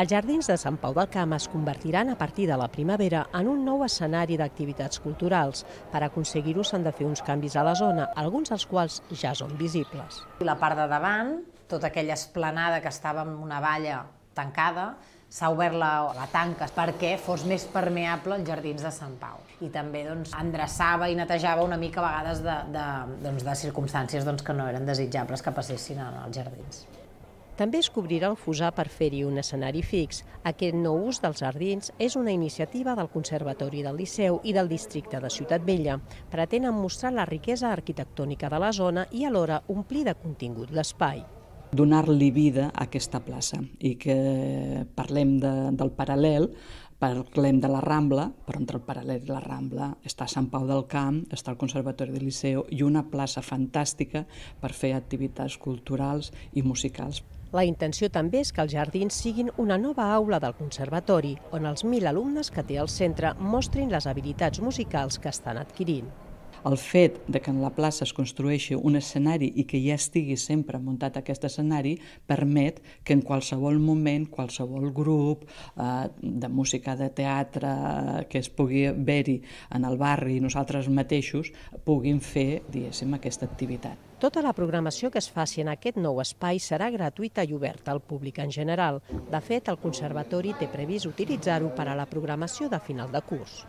Els jardins de Sant Pau del Camp es convertiran a partir de la primavera en un nou escenari d'activitats culturals. Per aconseguir-ho s'han de fer uns canvis a la zona, alguns dels quals ja són visibles. La part de davant, tota aquella esplanada que estava amb una valla tancada, s'ha obert la, la tanca perquè fos més permeable els jardins de Sant Pau. I també doncs, endreçava i netejava una mica a vegades de, de, doncs, de circumstàncies doncs, que no eren desitjables que passessin als jardins. També es cobrirà el fosar per fer-hi un escenari fix. Aquest nou ús dels jardins és una iniciativa del Conservatori del Liceu i del districte de Ciutat Vella. Pretenen mostrar la riquesa arquitectònica de la zona i alhora omplir de contingut l'espai donar-li vida a aquesta plaça i que parlem de, del paral·lel, parlem de la Rambla, però entre el paral·lel i la Rambla està Sant Pau del Camp, està el Conservatori del Liceu i una plaça fantàstica per fer activitats culturals i musicals. La intenció també és que els jardins siguin una nova aula del conservatori, on els 1.000 alumnes que té el centre mostrin les habilitats musicals que estan adquirint el fet de que en la plaça es construeixi un escenari i que ja estigui sempre muntat aquest escenari permet que en qualsevol moment, qualsevol grup eh, de música, de teatre que es pugui haver-hi en el barri nosaltres mateixos puguin fer, diguéssim, aquesta activitat. Tota la programació que es faci en aquest nou espai serà gratuïta i oberta al públic en general. De fet, el Conservatori té previst utilitzar-ho per a la programació de final de curs.